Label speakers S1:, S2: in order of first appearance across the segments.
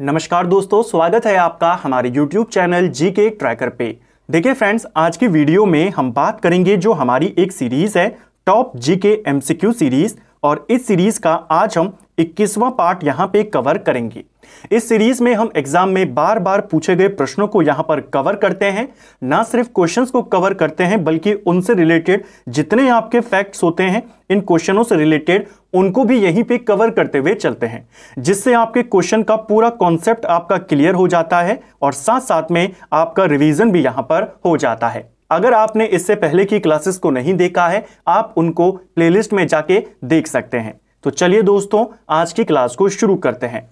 S1: नमस्कार दोस्तों स्वागत है आपका हमारे YouTube चैनल जी के ट्रैकर पे देखिए फ्रेंड्स आज की वीडियो में हम बात करेंगे जो हमारी एक सीरीज़ है टॉप जी के एम सीरीज़ और इस सीरीज़ का आज हम 21वां पार्ट यहाँ पे कवर करेंगे इस सीरीज़ में हम एग्ज़ाम में बार बार पूछे गए प्रश्नों को यहाँ पर कवर करते हैं ना सिर्फ क्वेश्चंस को कवर करते हैं बल्कि उनसे रिलेटेड जितने आपके फैक्ट्स होते हैं इन क्वेश्चनों से रिलेटेड उनको भी यहीं पे कवर करते हुए चलते हैं जिससे आपके क्वेश्चन का पूरा कॉन्सेप्ट आपका क्लियर हो जाता है और साथ साथ में आपका रिवीजन भी यहां पर हो जाता है अगर आपने इससे पहले की क्लासेस को नहीं देखा है आप उनको प्लेलिस्ट में जाके देख सकते हैं तो चलिए दोस्तों आज की क्लास को शुरू करते हैं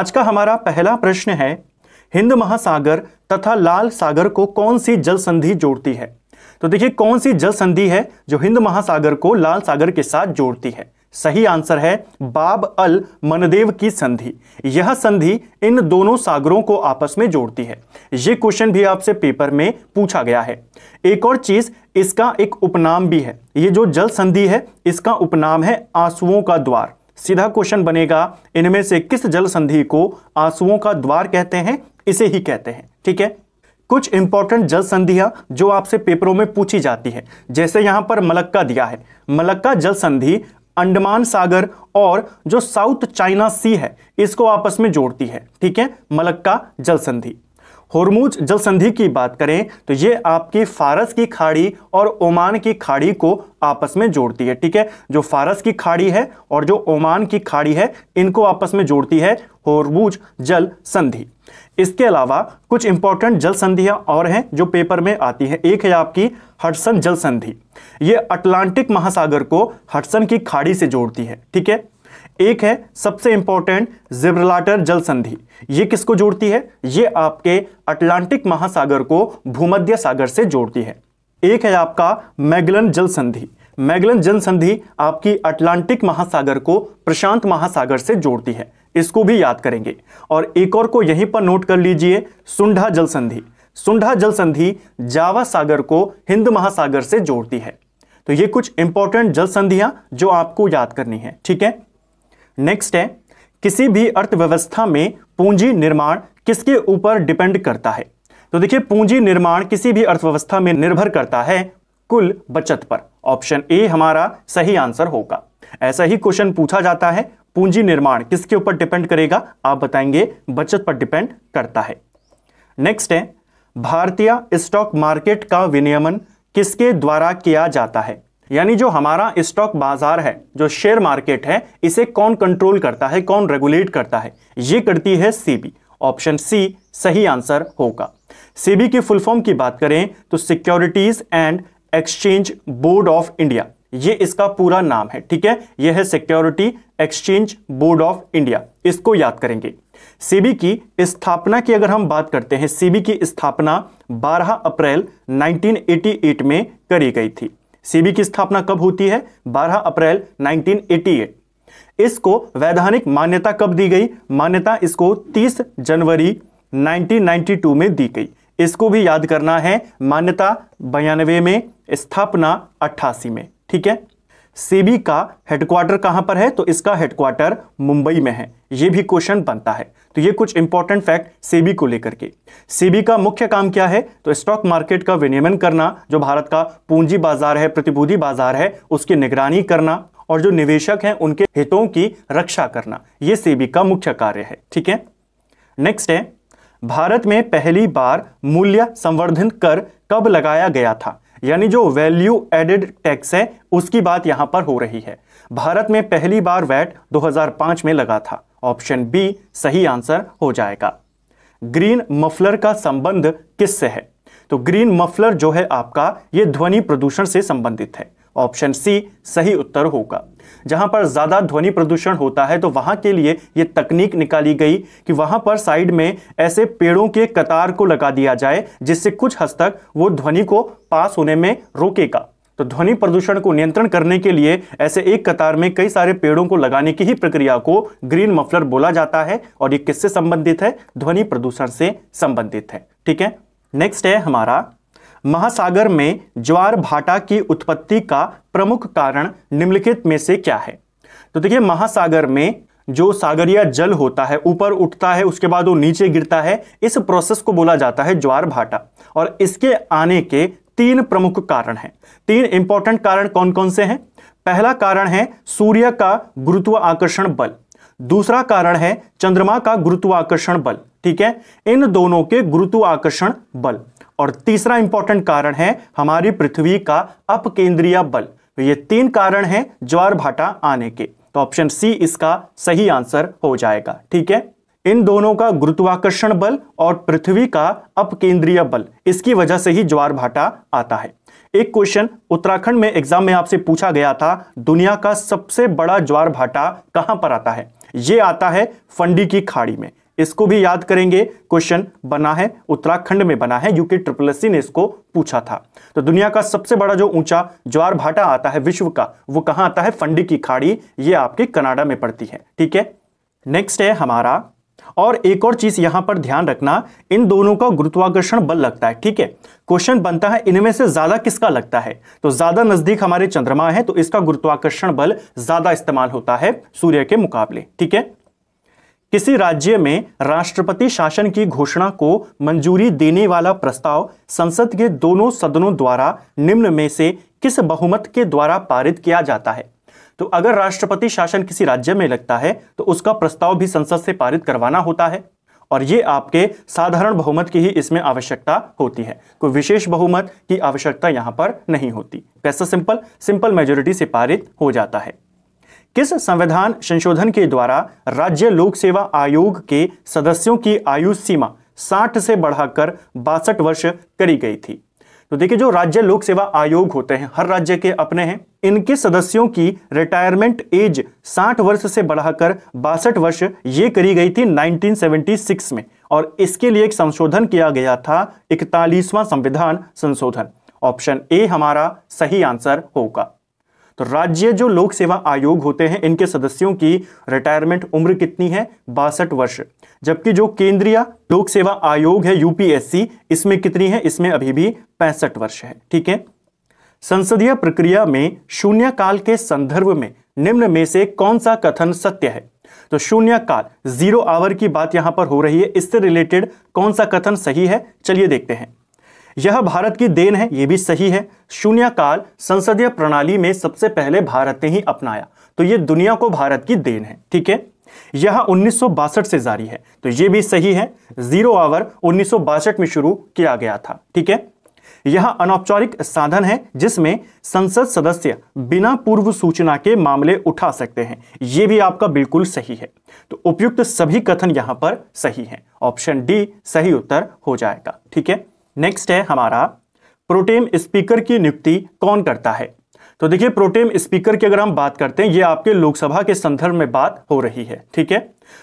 S1: आज का हमारा पहला प्रश्न है हिंद महासागर तथा लाल सागर को कौन सी जल संधि जोड़ती है तो देखिए कौन सी जल संधि है जो हिंद महासागर को लाल सागर के साथ जोड़ती है सही आंसर है बाब अल मनदेव की संधि यह संधि इन दोनों सागरों को आपस में जोड़ती है यह क्वेश्चन भी आपसे पेपर में पूछा गया है एक और चीज इसका एक उपनाम भी है ये जो जल संधि है इसका उपनाम है आंसुओं का द्वार सीधा क्वेश्चन बनेगा इनमें से किस जल संधि को आंसुओं का द्वार कहते हैं इसे ही कहते हैं ठीक है कुछ इंपॉर्टेंट जल संधियां जो आपसे पेपरों में पूछी जाती है जैसे यहां पर मलक्का दिया है मलक्का जल संधि अंडमान सागर और जो साउथ चाइना सी है इसको आपस में जोड़ती है ठीक है मलक्का जल संधि होरमूज जल संधि की बात करें तो ये आपकी फारस की खाड़ी और ओमान की खाड़ी को आपस में जोड़ती है ठीक है जो फारस की खाड़ी है और जो ओमान की खाड़ी है इनको आपस में जोड़ती है होरमूज जल संधि इसके अलावा कुछ इंपॉर्टेंट जल संधियां और हैं जो पेपर में आती हैं एक है आपकी हटसन जल संधि ये अटलांटिक महासागर को हटसन की खाड़ी से जोड़ती है ठीक है एक है सबसे इंपॉर्टेंट जिब्रलाटर जल संधि ये किसको जोड़ती है ये आपके अटलांटिक महासागर को भूमध्य सागर से जोड़ती है एक है आपका मैगलन जल संधि मैगलन जनसंधि आपकी अटलांटिक महासागर को प्रशांत महासागर से जोड़ती है इसको भी याद करेंगे और एक और को यहीं पर नोट कर लीजिए सुंढा जल संधि सुंढा जल संधि जावा सागर को हिंद महासागर से जोड़ती है तो ये कुछ इंपॉर्टेंट जल संधियां जो आपको याद करनी है ठीक है नेक्स्ट है किसी भी अर्थव्यवस्था में पूंजी निर्माण किसके ऊपर डिपेंड करता है तो देखिए पूंजी निर्माण किसी भी अर्थव्यवस्था में निर्भर करता है कुल बचत पर ऑप्शन ए हमारा सही आंसर होगा ऐसा ही क्वेश्चन पूछा जाता है पूंजी निर्माण किसके ऊपर डिपेंड करेगा आप बताएंगे बचत पर डिपेंड करता है नेक्स्ट है भारतीय स्टॉक मार्केट का विनियमन किसके द्वारा किया जाता है यानी जो हमारा स्टॉक बाजार है जो शेयर मार्केट है इसे कौन कंट्रोल करता है कौन रेगुलेट करता है यह करती है सीबी ऑप्शन सी सही आंसर होगा सीबी की फुल फॉर्म की बात करें तो securities and exchange board of India ये इसका पूरा नाम है ठीक है यह है security exchange board of India इसको याद करेंगे सेबी की स्थापना की अगर हम बात करते हैं सेबी की स्थापना 12 अप्रैल 1988 में करी गई थी सेबी की स्थापना कब होती है 12 अप्रैल 1988 इसको वैधानिक मान्यता कब दी गई मान्यता इसको 30 जनवरी 1992 में दी गई इसको भी याद करना है मान्यता बयानवे में स्थापना अट्ठासी में ठीक है सेबी का हेडक्वार्टर कहां पर है तो इसका हेडक्वार्टर मुंबई में है यह भी क्वेश्चन बनता है तो ये कुछ इंपॉर्टेंट फैक्ट सेबी को लेकर के सेबी का मुख्य काम क्या है तो स्टॉक मार्केट का विनियमन करना जो भारत का पूंजी बाजार है प्रतिभूति बाजार है उसकी निगरानी करना और जो निवेशक हैं उनके हितों की रक्षा करना ये सेबी का मुख्य कार्य है ठीक है नेक्स्ट है भारत में पहली बार मूल्य संवर्धन कर कब लगाया गया था यानी जो वैल्यू एडेड टैक्स है उसकी बात यहां पर हो रही है भारत में पहली बार वैट 2005 में लगा था ऑप्शन बी सही आंसर हो जाएगा ग्रीन मफलर का संबंध किससे है तो ग्रीन मफलर जो है आपका यह ध्वनि प्रदूषण से संबंधित है ऑप्शन सी सही उत्तर होगा जहां पर ज़्यादा ध्वनि प्रदूषण होता है तो वहां के लिए ये तकनीक निकाली गई कि वहां पर साइड में ऐसे पेड़ों के कतार को लगा दिया जाए जिससे कुछ हद तक वो ध्वनि को पास होने में रोकेगा तो ध्वनि प्रदूषण को नियंत्रण करने के लिए ऐसे एक कतार में कई सारे पेड़ों को लगाने की ही प्रक्रिया को ग्रीन मफलर बोला जाता है और ये किससे संबंधित है ध्वनि प्रदूषण से संबंधित है ठीक है नेक्स्ट है हमारा महासागर में ज्वार भाटा की उत्पत्ति का प्रमुख कारण निम्नलिखित में से क्या है तो देखिए महासागर में जो सागरीय जल होता है ऊपर उठता है उसके बाद वो नीचे गिरता है इस प्रोसेस को बोला जाता है ज्वार भाटा और इसके आने के तीन प्रमुख कारण हैं तीन इंपॉर्टेंट कारण कौन कौन से हैं पहला कारण है सूर्य का गुरुत्व आकर्षण बल दूसरा कारण है चंद्रमा का गुरुत्वाकर्षण बल ठीक है इन दोनों के गुरुत्वाकर्षण बल और तीसरा इंपॉर्टेंट कारण है हमारी पृथ्वी का अपकेंद्रीय बल तो ये तीन कारण हैं ज्वार भाटा आने के तो ऑप्शन सी इसका सही आंसर हो जाएगा ठीक है इन दोनों का गुरुत्वाकर्षण बल और पृथ्वी का अपकेंद्रीय बल इसकी वजह से ही ज्वार भाटा आता है एक क्वेश्चन उत्तराखंड में एग्जाम में आपसे पूछा गया था दुनिया का सबसे बड़ा ज्वार भाटा कहां पर आता है यह आता है फंडी की खाड़ी में इसको भी याद करेंगे क्वेश्चन बना है उत्तराखंड में बना है यूके ट्रिपल एस ने इसको पूछा था तो दुनिया का सबसे बड़ा जो ऊंचा ज्वार भाटा आता है विश्व का वो कहां आता है फंडी की खाड़ी ये आपके कनाडा में पड़ती है ठीक है नेक्स्ट है हमारा और एक और चीज यहां पर ध्यान रखना इन दोनों का गुरुत्वाकर्षण बल लगता है ठीक है क्वेश्चन बनता है इनमें से ज्यादा किसका लगता है तो ज्यादा नजदीक हमारे चंद्रमा है तो इसका गुरुत्वाकर्षण बल ज्यादा इस्तेमाल होता है सूर्य के मुकाबले ठीक है किसी राज्य में राष्ट्रपति शासन की घोषणा को मंजूरी देने वाला प्रस्ताव संसद के दोनों सदनों द्वारा निम्न में से किस बहुमत के द्वारा पारित किया जाता है तो अगर राष्ट्रपति शासन किसी राज्य में लगता है तो उसका प्रस्ताव भी संसद से पारित करवाना होता है और ये आपके साधारण बहुमत की ही इसमें आवश्यकता होती है कोई विशेष बहुमत की आवश्यकता यहाँ पर नहीं होती कैसा सिंपल सिंपल मेजोरिटी से पारित हो जाता है किस संविधान संशोधन के द्वारा राज्य लोक सेवा आयोग के सदस्यों की आयु सीमा 60 से बढ़ाकर बासठ वर्ष करी गई थी तो देखिए जो राज्य लोक सेवा आयोग होते हैं हर राज्य के अपने हैं इनके सदस्यों की रिटायरमेंट एज 60 वर्ष से बढ़ाकर बासठ वर्ष ये करी गई थी 1976 में और इसके लिए एक संशोधन किया गया था इकतालीसवां संविधान संशोधन ऑप्शन ए हमारा सही आंसर होगा तो राज्य जो लोक सेवा आयोग होते हैं इनके सदस्यों की रिटायरमेंट उम्र कितनी है बासठ वर्ष जबकि जो केंद्रीय लोक सेवा आयोग है यूपीएससी इसमें कितनी है इसमें अभी भी पैंसठ वर्ष है ठीक है संसदीय प्रक्रिया में शून्यकाल के संदर्भ में निम्न में से कौन सा कथन सत्य है तो शून्यकाल जीरो आवर की बात यहां पर हो रही है इससे रिलेटेड कौन सा कथन सही है चलिए देखते हैं यह भारत की देन है यह भी सही है शून्यकाल संसदीय प्रणाली में सबसे पहले भारत ने ही अपनाया तो यह दुनिया को भारत की देन है ठीक है यह उन्नीस से जारी है तो यह भी सही है जीरो आवर उन्नीस में शुरू किया गया था ठीक है यह अनौपचारिक साधन है जिसमें संसद सदस्य बिना पूर्व सूचना के मामले उठा सकते हैं यह भी आपका बिल्कुल सही है तो उपयुक्त सभी कथन यहां पर सही है ऑप्शन डी सही उत्तर हो जाएगा ठीक है नेक्स्ट है हमारा प्रोटेम स्पीकर की नियुक्ति कौन करता है तो देखिए प्रोटेम स्पीकर की अगर हम बात करते हैं ये आपके लोकसभा के संदर्भ में बात हो रही है ठीक है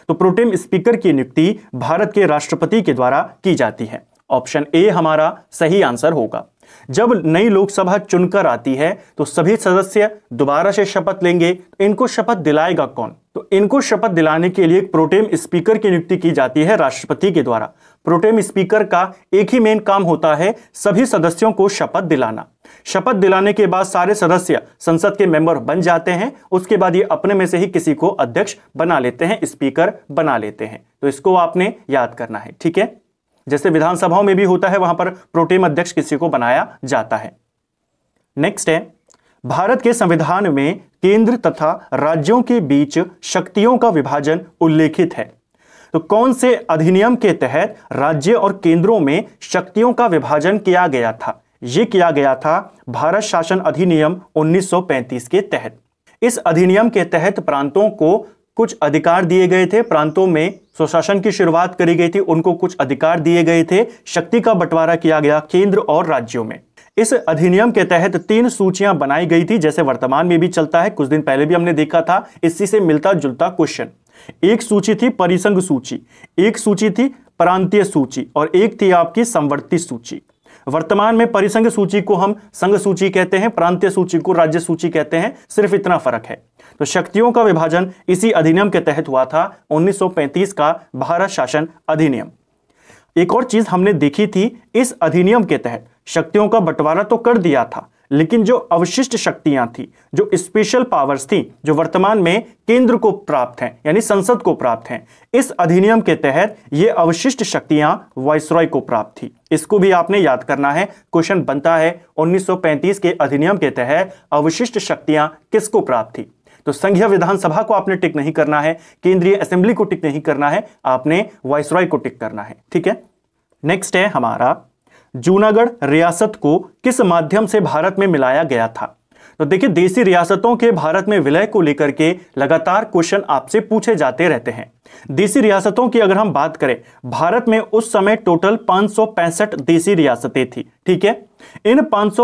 S1: तो प्रोटेम स्पीकर की नियुक्ति भारत के राष्ट्रपति के द्वारा की जाती है ऑप्शन ए हमारा सही आंसर होगा जब नई लोकसभा चुनकर आती है तो सभी सदस्य दोबारा से शपथ लेंगे तो इनको शपथ दिलाएगा कौन तो इनको शपथ दिलाने के लिए एक प्रोटेम स्पीकर की नियुक्ति की जाती है राष्ट्रपति के द्वारा प्रोटेम स्पीकर का एक ही मेन काम होता है सभी सदस्यों को शपथ दिलाना शपथ दिलाने के बाद सारे सदस्य संसद के मेंबर बन जाते हैं उसके बाद ये अपने में से ही किसी को अध्यक्ष बना लेते हैं स्पीकर बना लेते हैं तो इसको आपने याद करना है ठीक है जैसे विधानसभाओं में भी होता है वहां पर प्रोटेम अध्यक्ष किसी को बनाया जाता है नेक्स्ट है भारत के संविधान में केंद्र तथा राज्यों के बीच शक्तियों का विभाजन उल्लेखित है तो कौन से अधिनियम के तहत राज्य और केंद्रों में शक्तियों का विभाजन किया गया था यह किया गया था भारत शासन अधिनियम 1935 के तहत इस अधिनियम के तहत प्रांतों को कुछ अधिकार दिए गए थे प्रांतों में स्वशासन की शुरुआत करी गई थी उनको कुछ अधिकार दिए गए थे शक्ति का बंटवारा किया गया केंद्र और राज्यों में इस अधिनियम के तहत तीन सूचियां बनाई गई थी जैसे वर्तमान में भी चलता है कुछ दिन पहले भी हमने देखा था इसी से मिलता जुलता क्वेश्चन एक सूची थी परिसंघ सूची एक सूची थी प्रांतीय सूची और एक थी आपकी संवर्ती सूची वर्तमान में परिसंघ सूची को हम संघ सूची कहते हैं प्रांतीय सूची को राज्य सूची कहते हैं सिर्फ इतना फर्क है तो शक्तियों का विभाजन इसी अधिनियम के तहत हुआ था 1935 का भारत शासन अधिनियम एक और चीज हमने देखी थी इस अधिनियम के तहत शक्तियों का बंटवारा तो कर दिया था लेकिन जो अवशिष्ट शक्तियां थी जो स्पेशल पावर्स थी जो वर्तमान में केंद्र को प्राप्त हैं यानी संसद को प्राप्त हैं इस अधिनियम के तहत ये अवशिष्ट शक्तियां वायसराय को प्राप्त थी इसको भी आपने याद करना है क्वेश्चन बनता है 1935 के अधिनियम के तहत अवशिष्ट शक्तियां किसको प्राप्त थी तो संघीय विधानसभा को आपने टिक नहीं करना है केंद्रीय असेंबली को टिक नहीं करना है आपने वायसराय को टिक करना है ठीक है नेक्स्ट है हमारा जूनागढ़ रियासत को किस माध्यम से भारत में मिलाया गया था तो देखिए देसी रियासतों के भारत में विलय को लेकर के लगातार क्वेश्चन आपसे पूछे जाते रहते हैं देसी रियासतों की अगर हम बात करें भारत में उस समय टोटल पांच देसी रियासतें थी ठीक है इन पांच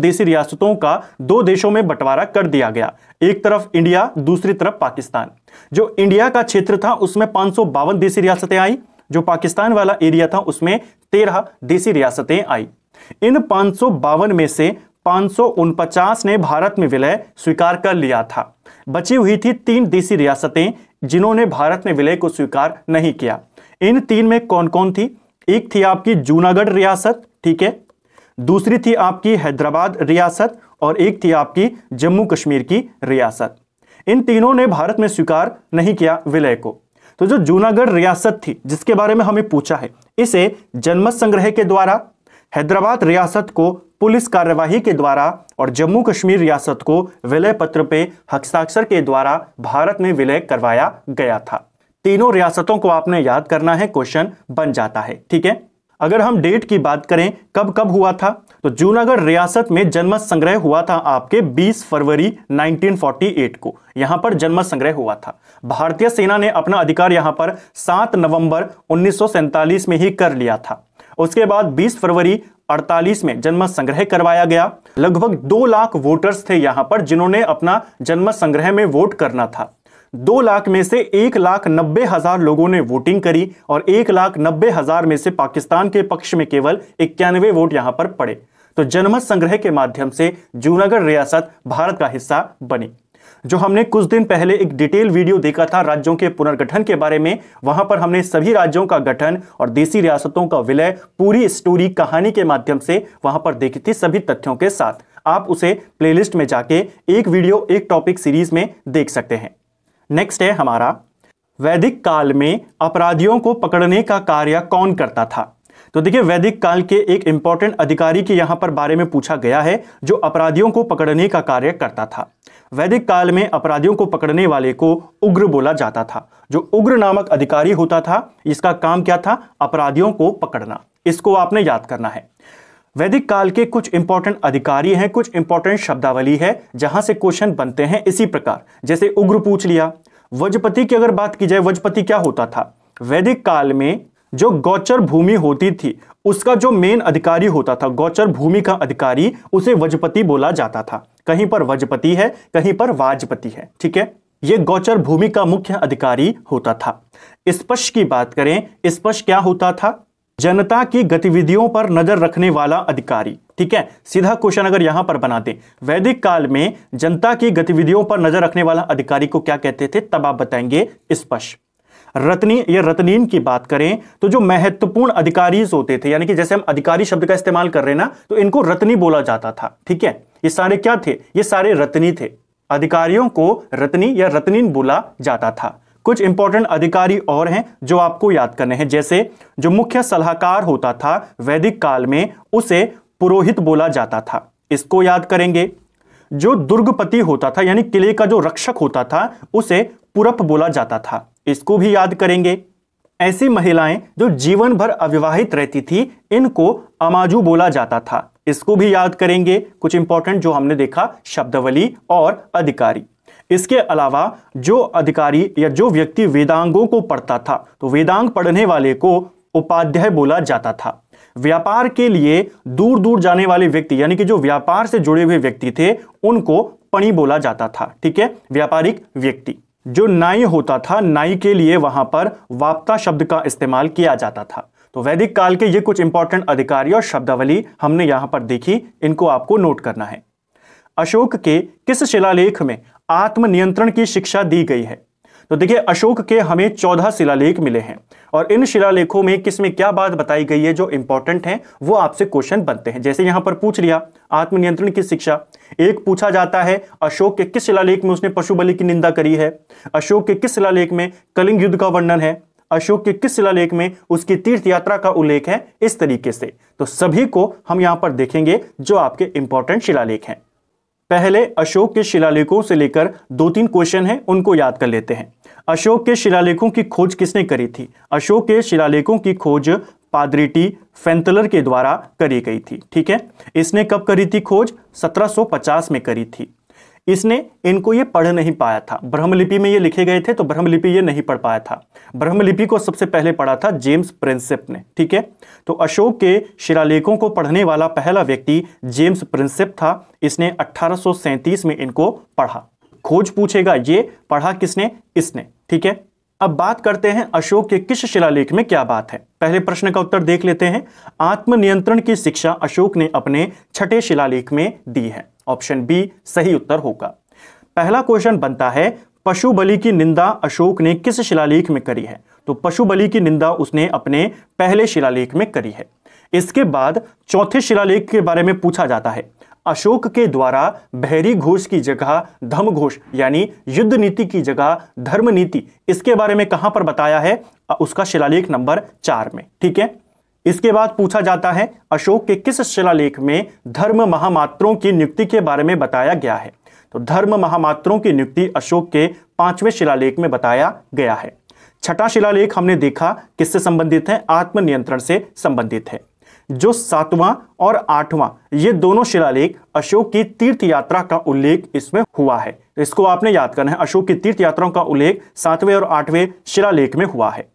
S1: देसी रियासतों का दो देशों में बंटवारा कर दिया गया एक तरफ इंडिया दूसरी तरफ पाकिस्तान जो इंडिया का क्षेत्र था उसमें पांच देसी रियासतें आई जो पाकिस्तान वाला एरिया था उसमें तेरह देसी रियासतें आई इन पांच में से 549 ने भारत में विलय स्वीकार कर लिया था बची हुई थी तीन देसी रियासतें जिन्होंने भारत में विलय को स्वीकार नहीं किया इन तीन में कौन कौन थी एक थी आपकी जूनागढ़ रियासत ठीक है दूसरी थी आपकी हैदराबाद रियासत और एक थी आपकी जम्मू कश्मीर की रियासत इन तीनों ने भारत में स्वीकार नहीं किया विलय को तो जो जूनागढ़ रियासत थी जिसके बारे में हमें पूछा है इसे जनमत संग्रह के द्वारा हैदराबाद रियासत को पुलिस कार्यवाही के द्वारा और जम्मू कश्मीर रियासत को विलय पत्र पे हस्ताक्षर के द्वारा भारत में विलय करवाया गया था तीनों रियासतों को आपने याद करना है क्वेश्चन बन जाता है ठीक है अगर हम डेट की बात करें कब कब हुआ था तो जूनागढ़ रियासत में जन्म संग्रह हुआ था आपके 20 फरवरी 1948 को यहां पर जन्म संग्रह हुआ था भारतीय सेना ने अपना अधिकार यहां पर 7 नवंबर उन्नीस में ही कर लिया था उसके बाद 20 फरवरी 48 में जन्म संग्रह करवाया गया लगभग दो लाख वोटर्स थे यहां पर जिन्होंने अपना जन्म संग्रह में वोट करना था दो लाख में से एक लाख नब्बे हजार लोगों ने वोटिंग करी और एक लाख नब्बे हजार में से पाकिस्तान के पक्ष में केवल इक्यानवे वोट यहाँ पर पड़े तो जनमत संग्रह के माध्यम से जूनागढ़ रियासत भारत का हिस्सा बनी जो हमने कुछ दिन पहले एक डिटेल वीडियो देखा था राज्यों के पुनर्गठन के बारे में वहां पर हमने सभी राज्यों का गठन और देसी रियासतों का विलय पूरी स्टोरी कहानी के माध्यम से वहां पर देखी थी सभी तथ्यों के साथ आप उसे प्लेलिस्ट में जाके एक वीडियो एक टॉपिक सीरीज में देख सकते हैं नेक्स्ट है हमारा वैदिक काल में अपराधियों को पकड़ने का कार्य कौन करता था तो देखिए वैदिक काल के एक इंपॉर्टेंट अधिकारी के यहां पर बारे में पूछा गया है जो अपराधियों को पकड़ने का कार्य करता था वैदिक काल में अपराधियों को पकड़ने वाले को उग्र बोला जाता था जो उग्र नामक अधिकारी होता था इसका काम क्या था अपराधियों को पकड़ना इसको आपने याद करना है वैदिक काल के कुछ इंपॉर्टेंट अधिकारी हैं कुछ इंपॉर्टेंट शब्दावली है जहां से क्वेश्चन बनते हैं इसी प्रकार जैसे उग्र पूछ लिया वजपति की अगर बात की जाए वजपति क्या होता था वैदिक काल में जो गौचर भूमि होती थी उसका जो मेन अधिकारी होता था गौचर भूमि का अधिकारी उसे वजपति बोला जाता था कहीं पर वजपति है कहीं पर वाजपति है ठीक है ये गौचर भूमि का मुख्य अधिकारी होता था स्पर्श की बात करें स्पर्श क्या होता था जनता की गतिविधियों पर नजर रखने वाला अधिकारी ठीक है सीधा क्वेश्चन अगर यहां पर बनाते वैदिक काल में जनता की गतिविधियों पर नजर रखने वाला अधिकारी को क्या कहते थे तब आप बताएंगे स्पर्श रत्नी या रत्नीन की बात करें तो जो महत्वपूर्ण अधिकारी होते थे यानी कि जैसे हम अधिकारी शब्द का इस्तेमाल कर रहे ना तो इनको रत्नी बोला जाता था ठीक है ये सारे क्या थे ये सारे रत्नी थे अधिकारियों को रत्नी या रत्नीन बोला जाता था कुछ इंपॉर्टेंट अधिकारी और हैं जो आपको याद करने हैं जैसे जो मुख्य सलाहकार होता था वैदिक काल में उसे पुरोहित बोला जाता था इसको याद करेंगे जो दुर्गपति होता था यानी किले का जो रक्षक होता था उसे पुरप बोला जाता था इसको भी याद करेंगे ऐसी महिलाएं जो जीवन भर अविवाहित रहती थी इनको अमाजू बोला जाता था इसको भी याद करेंगे कुछ इंपॉर्टेंट जो हमने देखा शब्दवली और अधिकारी इसके अलावा जो अधिकारी या जो व्यक्ति वेदांगों को पढ़ता था तो वेदांग पढ़ने वाले को उपाध्याय बोला जाता था व्यापार के लिए दूर दूर जाने वाले व्यक्ति यानी कि जो व्यापार से जुड़े हुए व्यक्ति थे उनको पणी बोला जाता था ठीक है व्यापारिक व्यक्ति जो नाई होता था नाई के लिए वहां पर वापता शब्द का इस्तेमाल किया जाता था तो वैदिक काल के ये कुछ इंपॉर्टेंट अधिकारी और शब्दावली हमने यहां पर देखी इनको आपको नोट करना है अशोक के किस शिलालेख में आत्मनियंत्रण की शिक्षा दी गई है तो देखिए अशोक के हमें चौदह शिलालेख मिले हैं और इन शिलालेखों में किस में क्या बात बताई गई है जो इंपॉर्टेंट है वो आपसे क्वेश्चन बनते हैं जैसे यहां पर पूछ लिया आत्मनियंत्रण की शिक्षा एक पूछा जाता है अशोक के किस शिलालेख में उसने पशु बलि की निंदा करी है अशोक के किस शिलालेख में कलिंग युद्ध का वर्णन है अशोक के किस शिलालेख में उसकी तीर्थ यात्रा का उल्लेख है इस तरीके से तो सभी को हम यहां पर देखेंगे जो आपके इंपॉर्टेंट शिलालेख हैं पहले अशोक के शिलालेखों से लेकर दो तीन क्वेश्चन हैं उनको याद कर लेते हैं अशोक के शिलालेखों की खोज किसने करी थी अशोक के शिलालेखों की खोज पादरीटी फेंतलर के द्वारा करी गई थी ठीक है इसने कब करी थी खोज 1750 में करी थी इसने इनको ये पढ़ नहीं पाया था ब्रह्मलिपि में ये लिखे गए थे तो ब्रह्मलिपि ये नहीं पढ़ पाया था ब्रह्मलिपि को सबसे पहले पढ़ा था जेम्स प्रिंसेप ने ठीक है तो अशोक के शिलालेखों को पढ़ने वाला पहला व्यक्ति जेम्स प्रिंसेप था इसने अठारह में इनको पढ़ा खोज पूछेगा ये पढ़ा किसने इसने ठीक है अब बात करते हैं अशोक के किस शिलालेख में क्या बात है पहले प्रश्न का उत्तर देख लेते हैं आत्मनियंत्रण की शिक्षा अशोक ने अपने छठे शिलालेख में दी है ऑप्शन बी सही उत्तर होगा पहला क्वेश्चन बनता है पशु बलि की निंदा अशोक ने किस शिलालेख में करी है तो पशु बलि की निंदा उसने अपने पहले शिलालेख में करी है इसके बाद चौथे शिलालेख के बारे में पूछा जाता है अशोक के द्वारा बहरी घोष की जगह धम घोष यानी युद्ध नीति की जगह धर्म नीति इसके बारे में कहां पर बताया है उसका शिलालेख नंबर चार में ठीक है इसके बाद पूछा जाता है अशोक के किस शिलालेख में धर्म महामात्रों की नियुक्ति के बारे में बताया गया है तो धर्म महामात्रों की नियुक्ति अशोक के पांचवें शिलालेख में बताया गया है छठा शिलालेख हमने देखा किससे संबंधित है आत्मनियंत्रण से संबंधित है जो सातवां और आठवां ये दोनों शिलालेख अशोक की तीर्थ यात्रा का उल्लेख इसमें हुआ है इसको आपने याद करना है अशोक की तीर्थ यात्राओं का उल्लेख सातवें और आठवें शिलालेख में हुआ है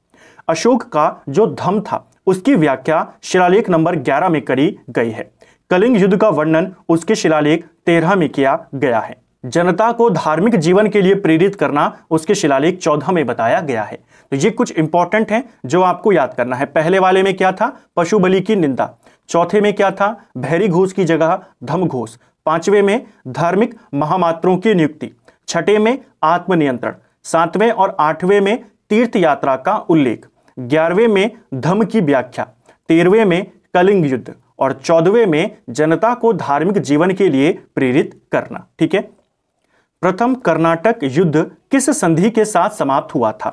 S1: अशोक का जो धम था उसकी व्याख्या शिलालेख नंबर 11 में करी गई है कलिंग युद्ध का वर्णन उसके शिलालेख तेरह में किया गया है जनता को धार्मिक जीवन के लिए प्रेरित करना उसके शिलालेख चौदह में बताया गया है तो ये कुछ इंपॉर्टेंट हैं जो आपको याद करना है पहले वाले में क्या था पशु बलि की निंदा चौथे में क्या था भैरी घोष की जगह धम घोष पांचवें में धार्मिक महामात्रों की नियुक्ति छठे में आत्मनियंत्रण सातवें और आठवें में तीर्थ यात्रा का उल्लेख ग्यारहवें में धम की व्याख्या तेरहवें में कलिंग युद्ध और चौदहवें में जनता को धार्मिक जीवन के लिए प्रेरित करना ठीक है प्रथम कर्नाटक युद्ध किस संधि के साथ समाप्त हुआ था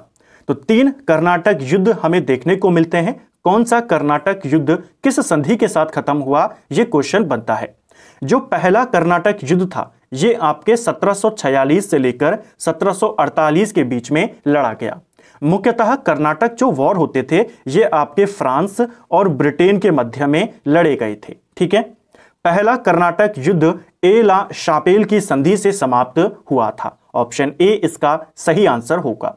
S1: तो तीन कर्नाटक युद्ध हमें देखने को मिलते हैं कौन सा कर्नाटक युद्ध किस संधि के साथ खत्म हुआ यह क्वेश्चन बनता है जो पहला कर्नाटक युद्ध था ये आपके 1746 से लेकर 1748 के बीच में लड़ा गया मुख्यतः कर्नाटक जो वॉर होते थे ये आपके फ्रांस और ब्रिटेन के मध्य में लड़े गए थे ठीक है पहला कर्नाटक युद्ध एला शापेल की संधि से समाप्त हुआ था ऑप्शन ए इसका सही आंसर होगा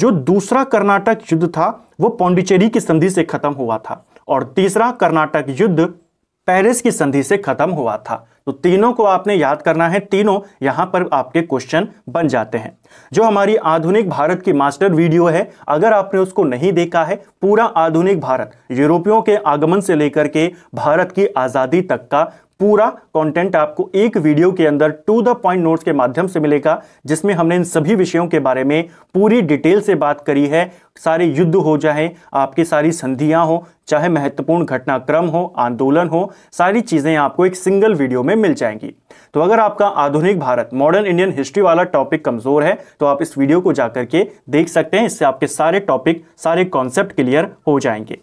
S1: जो दूसरा कर्नाटक युद्ध था वो पौंडिचेरी की संधि से खत्म हुआ था और तीसरा कर्नाटक युद्ध पेरिस की संधि से खत्म हुआ था तो तीनों को आपने याद करना है तीनों यहां पर आपके क्वेश्चन बन जाते हैं जो हमारी आधुनिक भारत की मास्टर वीडियो है अगर आपने उसको नहीं देखा है पूरा आधुनिक भारत यूरोपियों के आगमन से लेकर के भारत की आज़ादी तक का पूरा कंटेंट आपको एक वीडियो के अंदर टू द पॉइंट नोट्स के माध्यम से मिलेगा जिसमें हमने इन सभी विषयों के बारे में पूरी डिटेल से बात करी है सारे युद्ध हो चाहे आपकी सारी संधियां हो चाहे महत्वपूर्ण घटनाक्रम हो आंदोलन हो सारी चीज़ें आपको एक सिंगल वीडियो में मिल जाएंगी तो अगर आपका आधुनिक भारत मॉडर्न इंडियन हिस्ट्री वाला टॉपिक कमज़ोर है तो आप इस वीडियो को जाकर के देख सकते हैं इससे आपके सारे टॉपिक सारे कॉन्सेप्ट क्लियर हो जाएंगे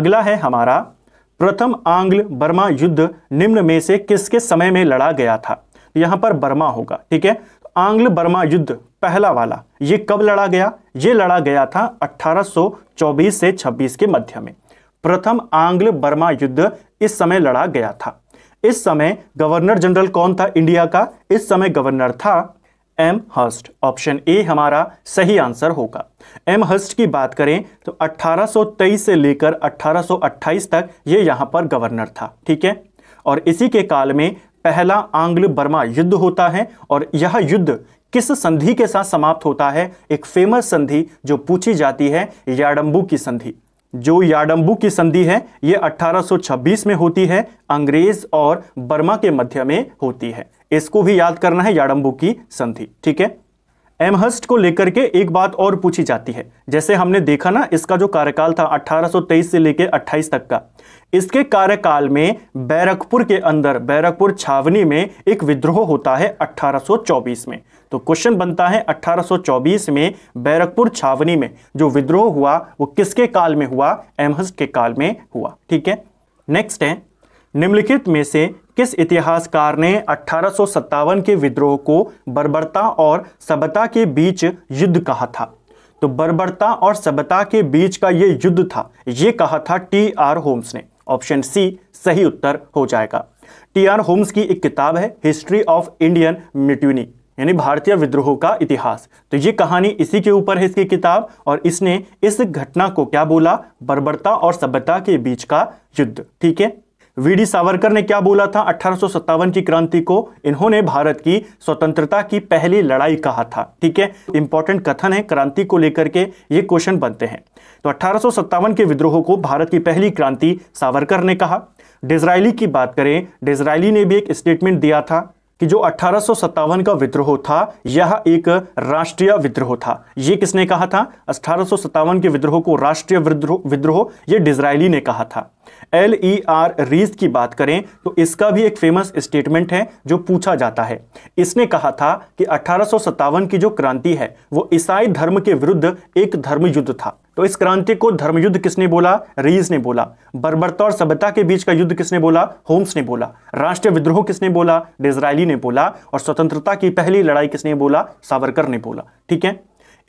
S1: अगला है हमारा प्रथम आंग्ल बर्मा युद्ध निम्न में से किसके समय में लड़ा गया था यहां पर बर्मा होगा ठीक है आंग्ल बर्मा युद्ध पहला वाला ये कब लड़ा गया ये लड़ा गया था 1824 से 26 के मध्य में प्रथम आंग्ल बर्मा युद्ध इस समय लड़ा गया था इस समय गवर्नर जनरल कौन था इंडिया का इस समय गवर्नर था एम हर्स्ट ऑप्शन ए हमारा सही आंसर होगा एम हर्स्ट की बात करें तो 1823 से लेकर 1828 तक ये यहां पर गवर्नर था ठीक है और इसी के काल में पहला आंग्ल बर्मा युद्ध होता है और यह युद्ध किस संधि के साथ समाप्त होता है एक फेमस संधि जो पूछी जाती है याडम्बू की संधि जो याडम्बू की संधि है यह 1826 में होती है अंग्रेज और बर्मा के मध्य में होती है इसको भी याद करना है याडम्बू की संधि ठीक है एमहस्ट को लेकर के एक बात और पूछी जाती है जैसे हमने देखा ना इसका जो कार्यकाल था 1823 से लेकर 28 तक का इसके कार्यकाल में बैरकपुर के अंदर बैरकपुर छावनी में एक विद्रोह होता है 1824 में तो क्वेश्चन बनता है 1824 में बैरकपुर छावनी में जो विद्रोह हुआ वो किसके काल में हुआ एमहस्ट के काल में हुआ ठीक है नेक्स्ट है निम्नलिखित में से किस इतिहासकार ने अठारह के विद्रोह को बर्बरता और सभ्यता के बीच युद्ध कहा था तो बर्बरता और सभ्यता के बीच का ये युद्ध था ये कहा था टी आर होम्स ने ऑप्शन सी सही उत्तर हो जाएगा टी आर होम्स की एक किताब है हिस्ट्री ऑफ इंडियन म्यूट्यूनी यानी भारतीय विद्रोह का इतिहास तो ये कहानी इसी के ऊपर है इसकी किताब और इसने इस घटना को क्या बोला बर्बरता और सभ्यता के बीच का युद्ध ठीक है वीडी सावरकर ने क्या बोला था अठारह की क्रांति को इन्होंने भारत की स्वतंत्रता की पहली लड़ाई कहा था ठीक है इंपॉर्टेंट कथन है क्रांति को लेकर के ये क्वेश्चन बनते हैं तो अठारह के विद्रोह को भारत की पहली क्रांति सावरकर ने कहा डिजराइली की बात करें डिजराइली ने भी एक स्टेटमेंट दिया था कि जो अठारह का विद्रोह था यह एक राष्ट्रीय विद्रोह था यह किसने कहा था अठारह के विद्रोह को राष्ट्रीय विद्रोह यह डिजराइली ने कहा था एल ई आर रीज की बात करें तो इसका भी एक फेमस स्टेटमेंट है जो पूछा जाता है इसने कहा था कि अठारह की जो क्रांति है वो ईसाई धर्म के विरुद्ध एक धर्म युद्ध था तो इस क्रांति को धर्मयुद्ध किसने बोला रीज ने बोला बर्बरता और सभ्यता के बीच का युद्ध किसने बोला होम्स ने बोला राष्ट्रीय विद्रोह किसने बोला डिजराइली ने बोला और स्वतंत्रता की पहली लड़ाई किसने बोला सावरकर ने बोला ठीक है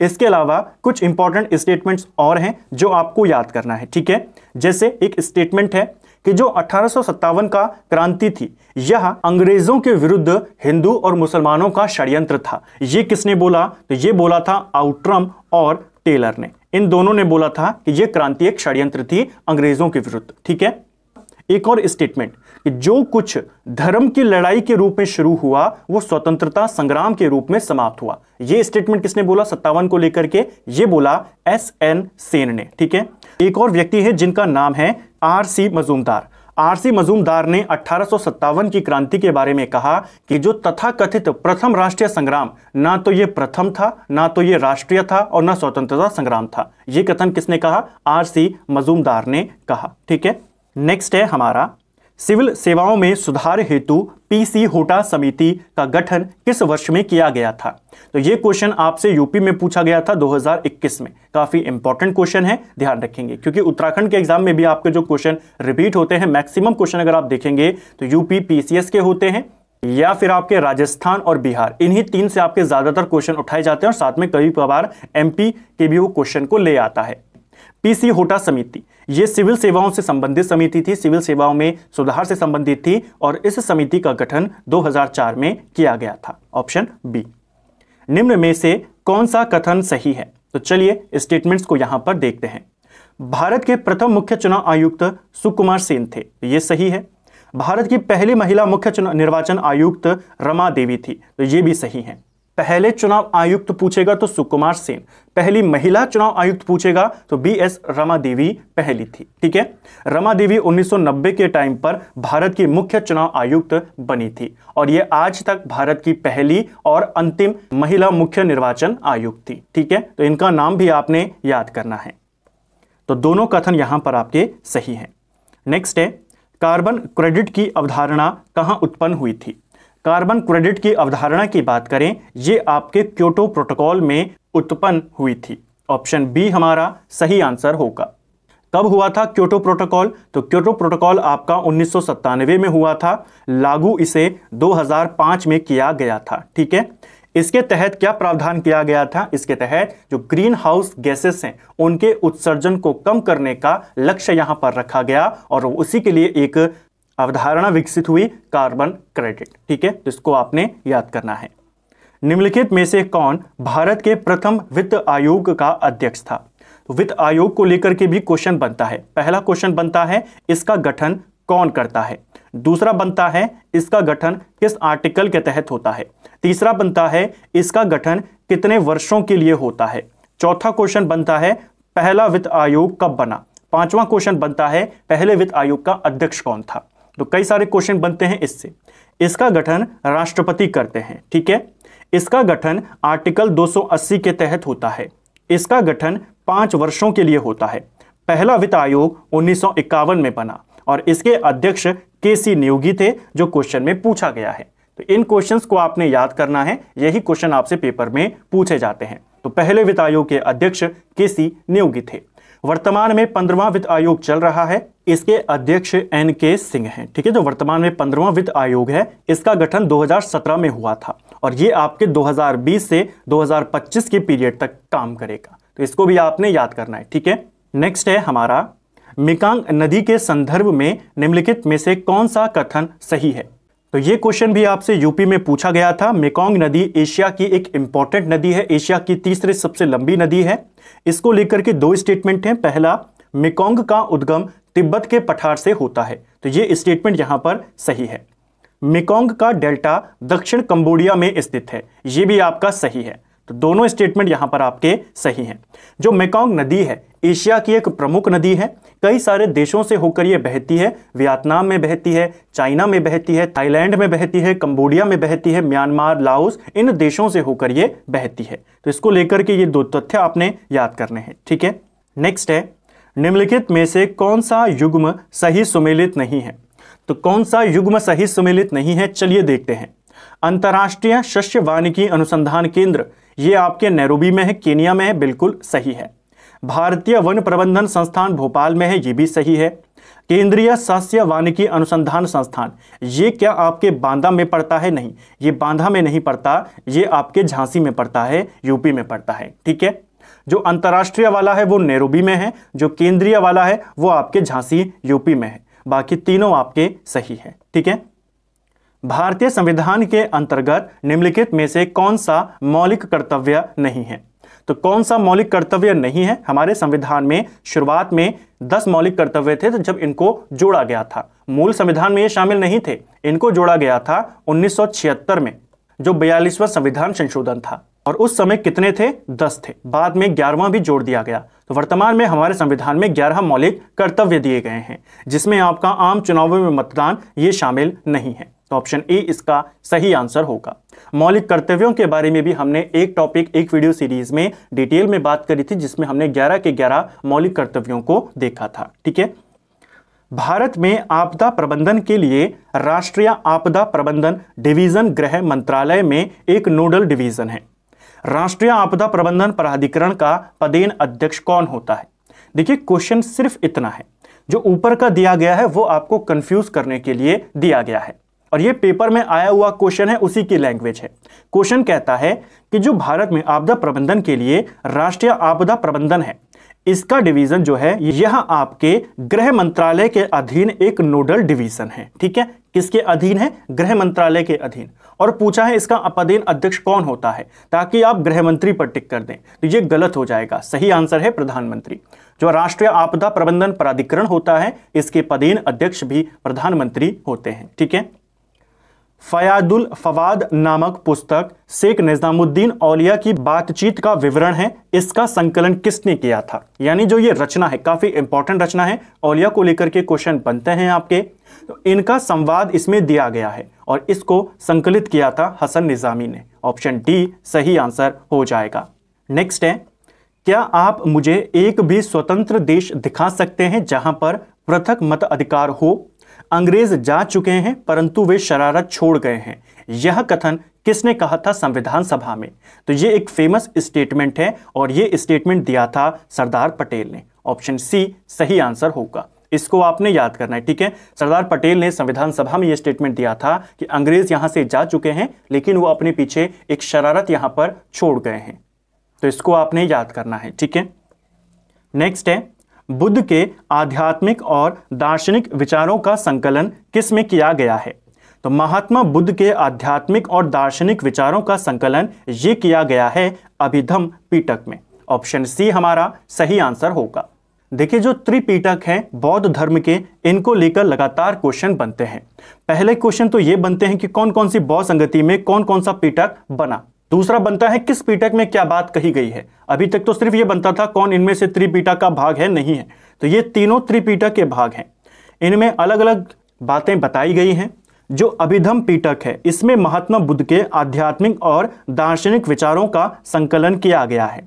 S1: इसके अलावा कुछ इंपॉर्टेंट स्टेटमेंट्स और हैं जो आपको याद करना है ठीक है जैसे एक स्टेटमेंट है कि जो अठारह का क्रांति थी यह अंग्रेजों के विरुद्ध हिंदू और मुसलमानों का षड्यंत्र था यह किसने बोला तो यह बोला था आउट्रम और टेलर ने इन दोनों ने बोला था कि यह क्रांति एक षड्यंत्र थी अंग्रेजों के विरुद्ध ठीक है एक और स्टेटमेंट कि जो कुछ धर्म की लड़ाई के रूप में शुरू हुआ वो स्वतंत्रता संग्राम के रूप में समाप्त हुआ ये स्टेटमेंट किसने बोला सत्तावन को लेकर के ये बोला एस एन सेन ने ठीक है एक और व्यक्ति है जिनका नाम है R C Majumdar R C Majumdar ने अठारह की क्रांति के बारे में कहा कि जो तथाकथित प्रथम राष्ट्रीय संग्राम ना तो ये प्रथम था ना तो ये राष्ट्रीय था और ना स्वतंत्रता संग्राम था ये कथन किसने कहा आरसी मजूमदार ने कहा ठीक है नेक्स्ट है हमारा सिविल सेवाओं में सुधार हेतु पीसी होटा समिति का गठन किस वर्ष में किया गया था तो ये क्वेश्चन आपसे यूपी में पूछा गया था 2021 में काफ़ी इंपॉर्टेंट क्वेश्चन है ध्यान रखेंगे क्योंकि उत्तराखंड के एग्जाम में भी आपके जो क्वेश्चन रिपीट होते हैं मैक्सिमम क्वेश्चन अगर आप देखेंगे तो यूपी पीसीएस के होते हैं या फिर आपके राजस्थान और बिहार इन्हीं तीन से आपके ज़्यादातर क्वेश्चन उठाए जाते हैं और साथ में कभी कभार एमपी के भी वो क्वेश्चन को ले आता है पीसी होटा समिति ये सिविल सेवाओं से संबंधित समिति थी सिविल सेवाओं में सुधार से संबंधित थी और इस समिति का गठन 2004 में किया गया था ऑप्शन बी निम्न में से कौन सा कथन सही है तो चलिए स्टेटमेंट्स को यहां पर देखते हैं भारत के प्रथम मुख्य चुनाव आयुक्त सुकुमार सेन थे तो ये सही है भारत की पहली महिला मुख्य निर्वाचन आयुक्त रमा देवी थी तो ये भी सही है पहले चुनाव आयुक्त पूछेगा तो सुकुमार सेन पहली महिला चुनाव आयुक्त पूछेगा तो बी एस रमा देवी पहली थी ठीक है रमा देवी 1990 के टाइम पर भारत की मुख्य चुनाव आयुक्त बनी थी और यह आज तक भारत की पहली और अंतिम महिला मुख्य निर्वाचन आयुक्त थी ठीक है तो इनका नाम भी आपने याद करना है तो दोनों कथन यहां पर आपके सही है नेक्स्ट है कार्बन क्रेडिट की अवधारणा कहां उत्पन्न हुई थी कार्बन क्रेडिट की अवधारणा की बात करें ये आपके क्योटो प्रोटोकॉल में उत्पन्न हुई थी ऑप्शन बी हमारा सही आंसर होगा कब हुआ था क्योटो प्रोटोकॉल तो क्योटो प्रोटोकॉल आपका उन्नीस में हुआ था लागू इसे 2005 में किया गया था ठीक है इसके तहत क्या प्रावधान किया गया था इसके तहत जो ग्रीन हाउस गैसेस हैं उनके उत्सर्जन को कम करने का लक्ष्य यहां पर रखा गया और उसी के लिए एक अवधारणा विकसित हुई कार्बन क्रेडिट ठीक है जिसको आपने याद करना है निम्नलिखित में से कौन भारत के प्रथम वित्त आयोग का अध्यक्ष था तो वित्त आयोग को लेकर के भी क्वेश्चन बनता है पहला क्वेश्चन बनता है इसका गठन कौन करता है दूसरा बनता है इसका गठन किस आर्टिकल के तहत होता है तीसरा बनता है इसका गठन कितने वर्षों के लिए होता है चौथा क्वेश्चन बनता है पहला वित्त आयोग कब बना पांचवा क्वेश्चन बनता है पहले वित्त आयोग का अध्यक्ष कौन था तो कई सारे क्वेश्चन बनते हैं इससे इसका गठन राष्ट्रपति करते हैं ठीक है इसका गठन आर्टिकल 280 के तहत होता है इसका गठन पांच वर्षों के लिए होता है पहला वित्त आयोग उन्नीस में बना और इसके अध्यक्ष के सी नियोगी थे जो क्वेश्चन में पूछा गया है तो इन क्वेश्चंस को आपने याद करना है यही क्वेश्चन आपसे पेपर में पूछे जाते हैं तो पहले वित्त आयोग के अध्यक्ष के सी नियोगी थे वर्तमान में पंद्रवा वित्त आयोग चल रहा है इसके अध्यक्ष एन के सिंह हैं ठीक है जो वर्तमान में पंद्रवा वित्त आयोग है इसका गठन 2017 में हुआ था और ये आपके 2020 से 2025 के पीरियड तक काम करेगा तो इसको भी आपने याद करना है ठीक है नेक्स्ट है हमारा मिकांग नदी के संदर्भ में निम्नलिखित में से कौन सा कथन सही है तो ये क्वेश्चन भी आपसे यूपी में पूछा गया था मेकोंग नदी एशिया की एक इंपॉर्टेंट नदी है एशिया की तीसरी सबसे लंबी नदी है इसको लेकर के दो स्टेटमेंट हैं पहला मेकोंग का उद्गम तिब्बत के पठार से होता है तो ये स्टेटमेंट यहाँ पर सही है मेकोंग का डेल्टा दक्षिण कंबोडिया में स्थित है ये भी आपका सही है तो दोनों स्टेटमेंट यहाँ पर आपके सही हैं जो मेकोंग नदी है एशिया की एक प्रमुख नदी है कई सारे देशों से होकर ये बहती है वियतनाम में बहती है चाइना में बहती है थाईलैंड में बहती है कंबोडिया में बहती है म्यांमार लाओस इन देशों से होकर ये बहती है तो इसको लेकर के ये दो तथ्य आपने याद करने हैं ठीक है नेक्स्ट है निम्नलिखित में से कौन सा युग्म सही सुमेलित नहीं है तो कौन सा युग्म सही सुमेलित नहीं है चलिए देखते हैं अंतर्राष्ट्रीय शस्य वानिकी अनुसंधान केंद्र ये आपके नैरोबी में है केनिया में है बिल्कुल सही है भारतीय वन प्रबंधन संस्थान भोपाल में है ये भी सही है केंद्रीय शस्य वानिकी अनुसंधान संस्थान ये क्या आपके बांदा में पड़ता है नहीं ये बांदा में नहीं पड़ता ये आपके झांसी में पड़ता है यूपी में पड़ता है ठीक है जो अंतर्राष्ट्रीय वाला है वो नेरूबी में है जो केंद्रीय वाला है वो आपके झांसी यूपी में है बाकी तीनों आपके सही है ठीक है भारतीय संविधान के अंतर्गत निम्नलिखित में से कौन सा मौलिक कर्तव्य नहीं है तो कौन सा मौलिक कर्तव्य नहीं है हमारे संविधान में शुरुआत में दस मौलिक कर्तव्य थे तो जब इनको जोड़ा गया था मूल संविधान में ये शामिल नहीं थे इनको जोड़ा गया था 1976 में जो बयालीसवां संविधान संशोधन था और उस समय कितने थे दस थे बाद में ग्यारहवां भी जोड़ दिया गया तो वर्तमान में हमारे संविधान में ग्यारह मौलिक कर्तव्य दिए गए हैं जिसमें आपका आम चुनावों में मतदान ये शामिल नहीं है तो ऑप्शन ए इसका सही आंसर होगा मौलिक कर्तव्यों के बारे में भी हमने एक टॉपिक एक वीडियो सीरीज में डिटेल में बात करी थी जिसमें हमने 11 के 11 मौलिक कर्तव्यों को देखा था ठीक है भारत में आपदा प्रबंधन के लिए राष्ट्रीय आपदा प्रबंधन डिवीजन गृह मंत्रालय में एक नोडल डिवीजन है राष्ट्रीय आपदा प्रबंधन प्राधिकरण का पदेन अध्यक्ष कौन होता है देखिए क्वेश्चन सिर्फ इतना है जो ऊपर का दिया गया है वो आपको कंफ्यूज करने के लिए दिया गया है और ये पेपर में आया हुआ क्वेश्चन है उसी की लैंग्वेज है क्वेश्चन कहता है कि जो भारत में आपदा प्रबंधन के लिए राष्ट्रीय आपदा प्रबंधन है इसका डिवीजन जो है यह आपके गृह मंत्रालय के अधीन एक नोडल डिवीजन है ठीक है किसके अधीन है गृह मंत्रालय के अधीन और पूछा है इसका अपदेन अध्यक्ष कौन होता है ताकि आप गृह मंत्री पर टिक कर दें तो ये गलत हो जाएगा सही आंसर है प्रधानमंत्री जो राष्ट्रीय आपदा प्रबंधन प्राधिकरण होता है इसके पदेन अध्यक्ष भी प्रधानमंत्री होते हैं ठीक है फ़यादुल फवाद नामक पुस्तक शेख निज़ामुद्दीन औलिया की बातचीत का विवरण है इसका संकलन किसने किया था यानी जो ये रचना है काफ़ी इंपॉर्टेंट रचना है औलिया को लेकर के क्वेश्चन बनते हैं आपके तो इनका संवाद इसमें दिया गया है और इसको संकलित किया था हसन निज़ामी ने ऑप्शन डी सही आंसर हो जाएगा नेक्स्ट है क्या आप मुझे एक भी स्वतंत्र देश दिखा सकते हैं जहां पर पृथक मत अधिकार हो अंग्रेज जा चुके हैं परंतु वे शरारत छोड़ गए हैं यह कथन किसने कहा था संविधान सभा में तो ये एक फेमस स्टेटमेंट है और ये स्टेटमेंट दिया था सरदार पटेल ने ऑप्शन सी सही आंसर होगा इसको आपने याद करना है ठीक है सरदार पटेल ने संविधान सभा में यह स्टेटमेंट दिया था कि अंग्रेज यहां से जा चुके हैं लेकिन वो अपने पीछे एक शरारत यहां पर छोड़ गए हैं तो इसको आपने याद करना है ठीक है नेक्स्ट है बुद्ध के आध्यात्मिक और दार्शनिक विचारों का संकलन किस में किया गया है तो महात्मा बुद्ध के आध्यात्मिक और दार्शनिक विचारों का संकलन ये किया गया है अभिधम पीटक में ऑप्शन सी हमारा सही आंसर होगा देखिए जो त्रिपीटक हैं बौद्ध धर्म के इनको लेकर लगातार क्वेश्चन बनते हैं पहले क्वेश्चन तो ये बनते हैं कि कौन कौन सी बौद्ध संगति में कौन कौन सा पीटक बना दूसरा बनता है किस पीटक में क्या बात कही गई है अभी तक तो सिर्फ ये बनता था कौन इनमें से त्रिपीटा का भाग है नहीं है तो ये तीनों त्रिपीटा के भाग हैं इनमें अलग अलग बातें बताई गई हैं जो अभिधम पीटक है इसमें महात्मा बुद्ध के आध्यात्मिक और दार्शनिक विचारों का संकलन किया गया है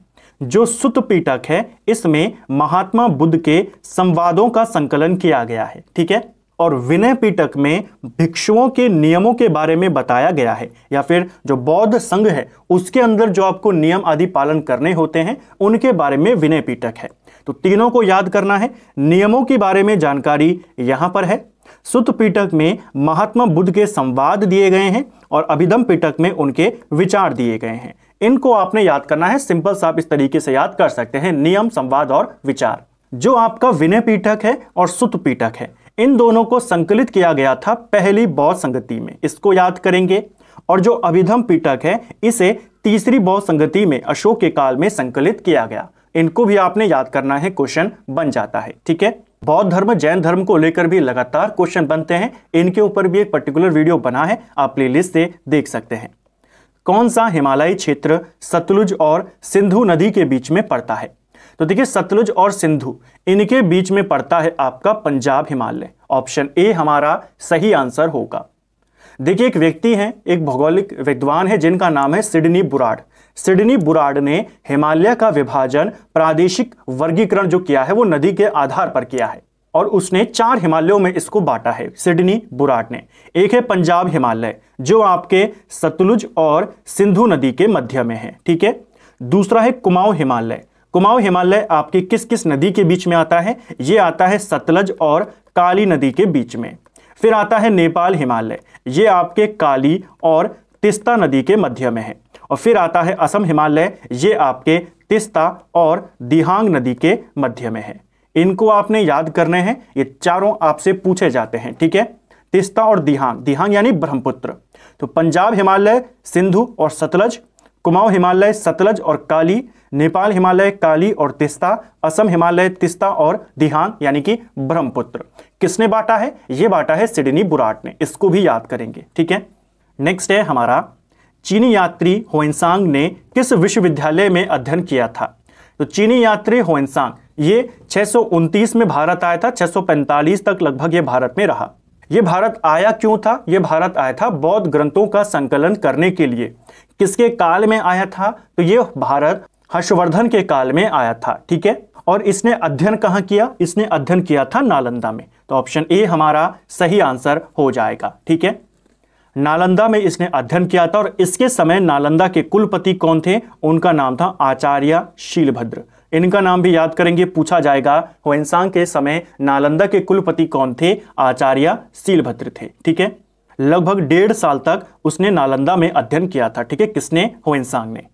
S1: जो सुत पीटक है इसमें महात्मा बुद्ध के संवादों का संकलन किया गया है ठीक है और विनय पीटक में भिक्षुओं के नियमों के बारे में बताया गया है या फिर जो बौद्ध संघ है उसके अंदर जो आपको नियम आदि पालन करने होते हैं उनके बारे में विनय पीटक है तो तीनों को याद करना है नियमों के बारे में जानकारी यहां पर है सुत पीटक में महात्मा बुद्ध के संवाद दिए गए हैं और अभिधम पीटक में उनके विचार दिए गए हैं इनको आपने याद करना है सिंपल सा आप इस तरीके से याद कर सकते हैं नियम संवाद और विचार जो आपका विनय पीठक है और सुत पीठक है इन दोनों को संकलित किया गया था पहली बौद्ध संगति में इसको याद करेंगे और जो अभिधम पीटक है इसे तीसरी बौद्ध संगति में अशोक के काल में संकलित किया गया इनको भी आपने याद करना है क्वेश्चन बन जाता है ठीक है बौद्ध धर्म जैन धर्म को लेकर भी लगातार क्वेश्चन बनते हैं इनके ऊपर भी एक पर्टिकुलर वीडियो बना है आप लिस्ट से देख सकते हैं कौन सा हिमालयी क्षेत्र सतलुज और सिंधु नदी के बीच में पड़ता है तो देखिए सतलुज और सिंधु इनके बीच में पड़ता है आपका पंजाब हिमालय ऑप्शन ए हमारा सही आंसर होगा देखिए एक व्यक्ति हैं एक भौगोलिक विद्वान है जिनका नाम है सिडनी बुराड सिडनी बुराड ने हिमालय का विभाजन प्रादेशिक वर्गीकरण जो किया है वो नदी के आधार पर किया है और उसने चार हिमालयों में इसको बांटा है सिडनी बुराड ने एक है पंजाब हिमालय जो आपके सतलुज और सिंधु नदी के मध्य में है ठीक है दूसरा है कुमाऊं हिमालय कुमाऊं हिमालय आपके किस किस नदी के बीच में आता है ये आता है सतलज और काली नदी के बीच में फिर आता है नेपाल हिमालय ये आपके काली और तिस्ता नदी के मध्य में है और फिर आता है असम हिमालय ये आपके तिस्ता और दिहांग नदी के मध्य में है इनको आपने याद करने हैं ये चारों आपसे पूछे जाते हैं ठीक है तिस्ता और दिहांग दिहांग यानी ब्रह्मपुत्र तो पंजाब हिमालय सिंधु और सतलज कुमाऊं हिमालय सतलज और काली नेपाल हिमालय काली और तिस्ता असम हिमालय तिस्ता और दिहान यानी कि ब्रह्मपुत्र किसने बांटा है यह बांटा है सिडनी बुराट ने इसको भी याद करेंगे ठीक है नेक्स्ट है हमारा चीनी यात्री होइंसांग ने किस विश्वविद्यालय में अध्ययन किया था तो चीनी यात्री होनसांग ये छह में भारत आया था छह तक लगभग ये भारत में रहा ये भारत आया क्यों था यह भारत आया था बौद्ध ग्रंथों का संकलन करने के लिए किसके काल में आया था तो ये भारत हर्षवर्धन के काल में आया था ठीक है और इसने अध्ययन कहाँ किया इसने अध्ययन किया था नालंदा में तो ऑप्शन ए हमारा सही आंसर हो जाएगा ठीक है नालंदा में इसने अध्ययन किया था और इसके समय नालंदा के कुलपति कौन थे उनका नाम था आचार्य शीलभद्र इनका नाम भी याद करेंगे पूछा जाएगा होइंसांग के समय नालंदा के कुलपति कौन थे आचार्य शीलभद्र थे ठीक है लगभग डेढ़ साल तक उसने नालंदा में अध्ययन किया था ठीक है किसने होइंसांग ने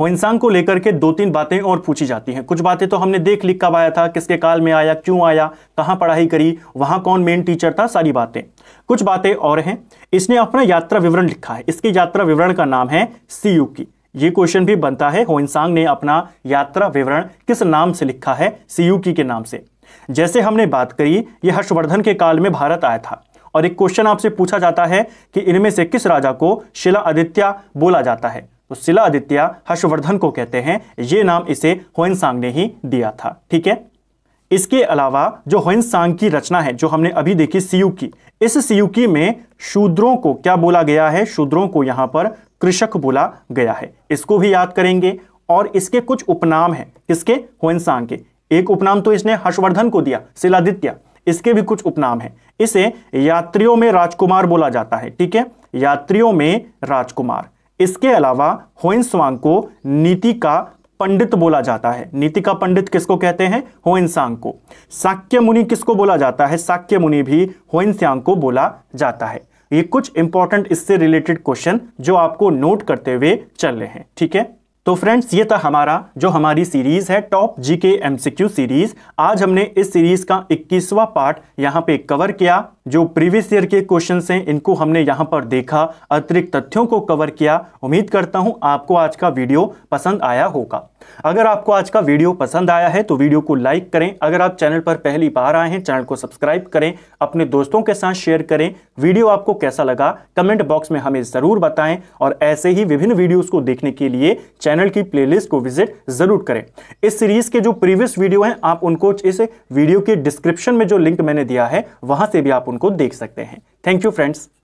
S1: होइंसांग को लेकर के दो तीन बातें और पूछी जाती हैं कुछ बातें तो हमने देख लिख कब आया था किसके काल में आया क्यों आया कहाँ पढ़ाई करी वहाँ कौन मेन टीचर था सारी बातें कुछ बातें और हैं इसने अपना यात्रा विवरण लिखा है इसके यात्रा विवरण का नाम है सी यू की ये क्वेश्चन भी बनता है होइंसांग ने अपना यात्रा विवरण किस नाम से लिखा है सी की के नाम से जैसे हमने बात करी ये हर्षवर्धन के काल में भारत आया था और एक क्वेश्चन आपसे पूछा जाता है कि इनमें से किस राजा को शिला आदित्य बोला जाता है तो शिला आदित्य हर्षवर्धन को कहते हैं ये नाम इसे होइनसांग ने ही दिया था ठीक है इसके अलावा जो होइनसांग की रचना है जो हमने अभी देखी सीयू की इस सियुकी में शूद्रों को क्या बोला गया है शूद्रों को यहां पर कृषक बोला गया है इसको भी याद करेंगे और इसके कुछ उपनाम है किसके होइनसांग के एक उपनाम तो इसने हर्षवर्धन को दिया शिलादित्य इसके भी कुछ उपनाम है इसे यात्रियों में राजकुमार बोला जाता है ठीक है यात्रियों में राजकुमार इसके अलावा होइंसवांग को नीति का पंडित बोला जाता है नीति का पंडित किसको कहते हैं सांग को साक्य मुनि किसको बोला जाता है साक्य मुनि भी होइनस्यांग को बोला जाता है ये कुछ इंपॉर्टेंट इससे रिलेटेड क्वेश्चन जो आपको नोट करते हुए चल रहे हैं ठीक है तो फ्रेंड्स ये था हमारा जो हमारी सीरीज़ है टॉप जी के एम सीरीज़ आज हमने इस सीरीज़ का 21वां पार्ट यहाँ पे कवर किया जो प्रीवियस ईयर के क्वेश्चन हैं इनको हमने यहाँ पर देखा अतिरिक्त तथ्यों को कवर किया उम्मीद करता हूँ आपको आज का वीडियो पसंद आया होगा अगर आपको आज का वीडियो पसंद आया है तो वीडियो को लाइक करें अगर आप चैनल पर पहली बार आए हैं चैनल को सब्सक्राइब करें अपने दोस्तों के साथ शेयर करें वीडियो आपको कैसा लगा कमेंट बॉक्स में हमें ज़रूर बताएं और ऐसे ही विभिन्न वीडियोस को देखने के लिए चैनल की प्लेलिस्ट को विजिट ज़रूर करें इस सीरीज़ के जो प्रीवियस वीडियो हैं आप उनको इस वीडियो के डिस्क्रिप्शन में जो लिंक मैंने दिया है वहां से भी आप उनको देख सकते हैं थैंक यू फ्रेंड्स